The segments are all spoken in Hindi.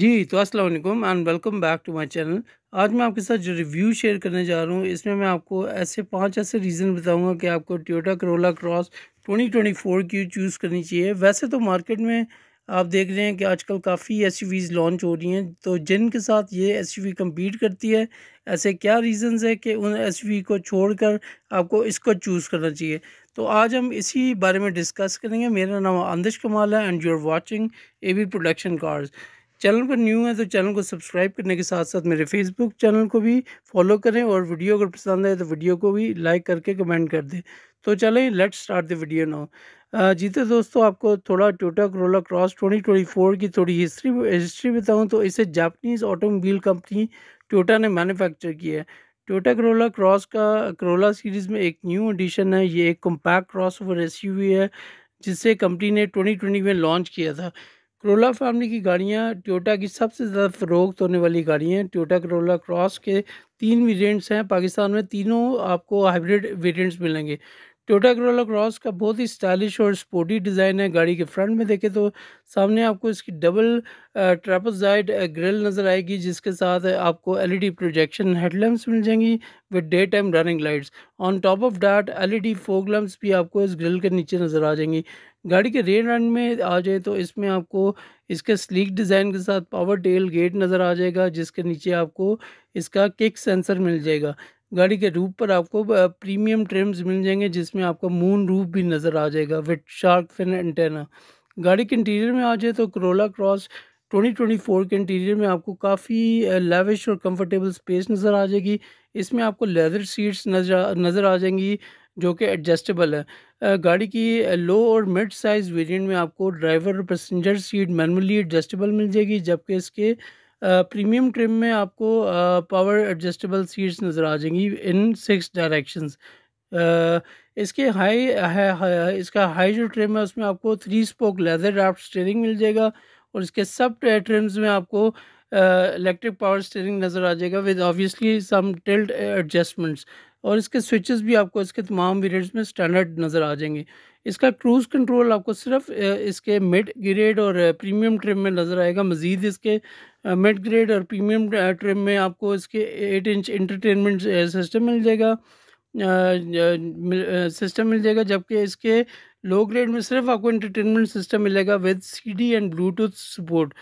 जी तो अस्सलाम वालेकुम and welcome back to my channel आज मैं आपके साथ जो रिव्यू शेयर करने जा रहा हूँ इसमें मैं आपको ऐसे पांच ऐसे रीज़न बताऊंगा कि आपको टोयोटा करोला क्रॉस 2024 की चूज़ करनी चाहिए वैसे तो मार्केट में आप देख रहे हैं कि आजकल काफ़ी एस लॉन्च हो रही हैं तो जिनके साथ ये एस कम्पीट करती है ऐसे क्या रीज़न्स है कि उन एस को कर आपको इसको चूज़ करना चाहिए तो आज हम इसी बारे में डिस्कस करेंगे मेरा नाम आंदिश कमाल है and you are watching A B production cars channel पर न्यू है तो चैनल को सब्सक्राइब करने के साथ साथ मेरे फेसबुक चैनल को भी फॉलो करें और वीडियो अगर पसंद आए तो वीडियो को भी लाइक करके कमेंट कर दें तो चलें let's start the video now जीते दोस्तों आपको थोड़ा टोटा करोला क्रॉस 2024 की थोड़ी हिस्ट्री हिस्ट्री बताऊं तो इसे जापनीज ऑटोमोबील कंपनी टोटा ने मैन्युफैक्चर किया है टोटा करोला क्रॉस का करोला सीरीज़ में एक न्यू एडिशन है ये एक कॉम्पैक्ट क्रॉस ओवर एस है जिसे कंपनी ने ट्वेंटी में लॉन्च किया था करोला फैमिली की गाड़ियाँ टोयोटा की सबसे ज़्यादा फरोख्त होने वाली गाड़ियाँ हैं टोयोटा करोला क्रॉस के तीन वेरिएंट्स हैं पाकिस्तान में तीनों आपको हाइब्रिड वेरिएंट्स मिलेंगे टोटा करोला क्रॉस का बहुत ही स्टाइलिश और स्पोर्टी डिज़ाइन है गाड़ी के फ्रंट में देखें तो सामने आपको इसकी डबल ट्रेपोजाइड ग्रिल नज़र आएगी जिसके साथ आपको एलईडी प्रोजेक्शन हेडलैम्प्स मिल जाएंगी with day time running lights on top of that LED fog lamps भी आपको इस ग्रिल के नीचे नज़र आ जाएंगी गाड़ी के रेन रन में आ जाए तो इसमें आपको इसके स्लीक डिज़ाइन के साथ पावर टेल गेट नज़र आ जाएगा जिसके नीचे आपको इसका किक सेंसर मिल जाएगा गाड़ी के रूप पर आपको प्रीमियम ट्रिम्स मिल जाएंगे जिसमें आपका मून रूप भी नज़र आ जाएगा विथ शार्क फिन एंटेना गाड़ी के इंटीरियर में आ जाए तो करोला क्रॉस 2024 के इंटीरियर में आपको काफ़ी लेविश और कंफर्टेबल स्पेस नज़र आ जाएगी इसमें आपको लेदर सीट्स नज़र नज़र आ जाएंगी जो कि एडजस्टेबल है गाड़ी की लो और मिड साइज़ वेरिएंट में आपको ड्राइवर और पैसेंजर सीट मैनुअली एडजस्टेबल मिल जाएगी जबकि इसके प्रीमियम ट्रिम में आपको पावर एडजस्टेबल सीट्स नज़र आ जाएंगी इन सिक्स डायरेक्शंस इसके हाई है, इसका हाई जो ट्रिम है उसमें आपको three spoke leather wrapped steering मिल जाएगा और इसके सब ट्रिम्स में आपको इलेक्ट्रिक पावर स्टेयरिंग नज़र आ जाएगा with obviously some tilt adjustments और इसके स्विचेस भी आपको इसके तमाम वेरियंट्स में स्टैंडर्ड नज़र आ जाएंगे इसका क्रूज़ कंट्रोल आपको सिर्फ इसके मिड ग्रेड और प्रीमियम ट्रिम में नज़र आएगा मज़ीद इसके मिड ग्रेड और प्रीमियम ट्रिम में आपको इसके एट इंच इंटरटेनमेंट सिस्टम मिल जाएगा सिस्टम मिल जाएगा जबकि इसके लो ग्रेड में सिर्फ आपको इंटरटेनमेंट सिस्टम मिलेगा with CD and Bluetooth support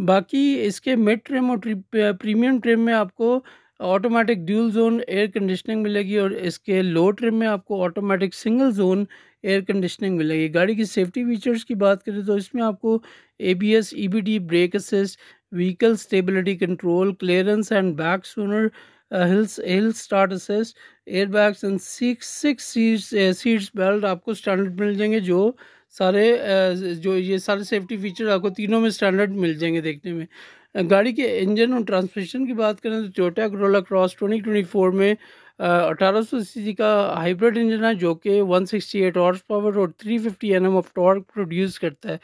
बाकी इसके मिड ट्रिम और प्रीमियम ट्रिम में आपको automatic dual zone air conditioning मिलेगी और इसके लो ट्रिम में आपको automatic single zone air conditioning मिलेगी गाड़ी की सेफ्टी फीचर्स की बात करें तो इसमें आपको A B S E B brake assist vehicle stability control clearance and back sonar hills hill start assist air bags and six six seats belt आपको स्टैंडर्ड मिल जाएंगे जो सारे जो ये सारे सेफ्टी फीचर आपको तीनों में स्टैंडर्ड मिल जाएंगे देखने में गाड़ी के इंजन और ट्रांसमिशन की बात करें तो Toyota corolla cross twenty twenty four में अठारह सौ सी का हाइब्रिड इंजन है जो कि 168 सिक्सटी एट हॉर्स पावर और 350 fifty N M of torque produce करता है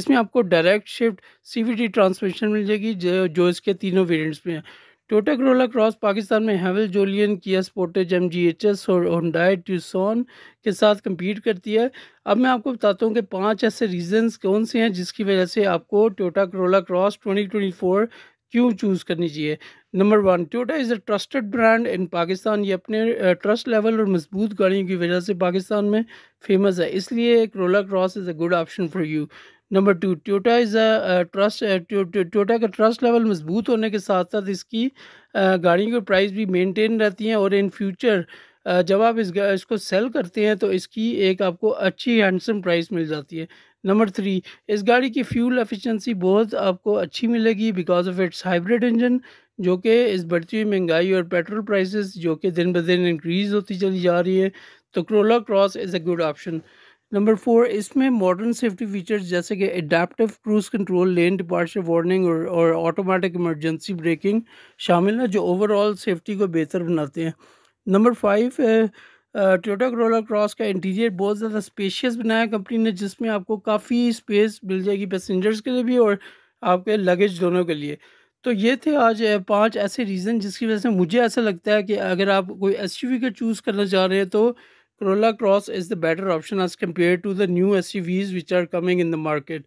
इसमें आपको डायरेक्ट शिफ्ट सी ट्रांसमिशन मिल जाएगी जो इसके तीनों वेरियंट्स में है टोटा करोला क्रॉस पाकिस्तान में Haval Jolion Kia Sportage M G H S और होंडाई ट्यूसोन के साथ कम्पीट करती है अब मैं आपको बताता हूँ कि पांच ऐसे रीजंस कौन से हैं जिसकी वजह से आपको टोटा करोला क्रॉस 2024 क्यों चूज़ करनी चाहिए number one Toyota is a trusted brand in Pakistan ये अपने ट्रस्ट लेवल और मजबूत गाड़ियों की वजह से पाकिस्तान में फेमस है इसलिए corolla cross is a good option for you number two Toyota is trust Toyota का ट्रस्ट लेवल मजबूत होने के साथ साथ इसकी uh, गाड़ियों की प्राइस भी मेंटेन रहती हैं और इन फ्यूचर uh, जब आप इस इसको सेल करते हैं तो इसकी एक आपको अच्छी हैंडसम प्राइस मिल जाती है नंबर थ्री इस गाड़ी की फ्यूल एफिशिएंसी बहुत आपको अच्छी मिलेगी because of its hybrid engine जो कि इस बढ़ती हुई महंगाई और पेट्रोल प्राइसेस जो कि दिन ब दिन इंक्रीज़ होती चली जा रही है तो corolla cross is a good option number four इसमें मॉडर्न सेफ्टी फीचर्स जैसे कि adaptive cruise control lane departure warning और और ऑटोमेटिक इमरजेंसी ब्रेकिंग शामिल हैं जो ओवरऑल सेफ्टी को बेहतर बनाते हैं number five Toyota corolla cross का इंटीरियर बहुत ज़्यादा स्पेशियस बनाया कंपनी ने जिसमें आपको काफ़ी स्पेस मिल जाएगी पैसेंजर्स के लिए भी और आपके लगेज दोनों के लिए तो ये थे आज पांच ऐसे रीज़न जिसकी वजह से मुझे ऐसा लगता है कि अगर आप कोई एस का चूज़ करना चाह रहे हैं तो Corolla Cross is the better option as compared to the new SUVs which are coming in the market.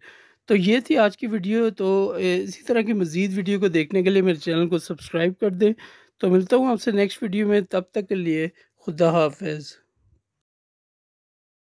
तो ये थी आज की वीडियो तो इसी तरह की मज़ीद वीडियो को देखने के लिए मेरे चैनल को सब्सक्राइब कर दें तो मिलता हूँ आपसे नेक्स्ट वीडियो में तब तक के लिए खुदा हाफिज़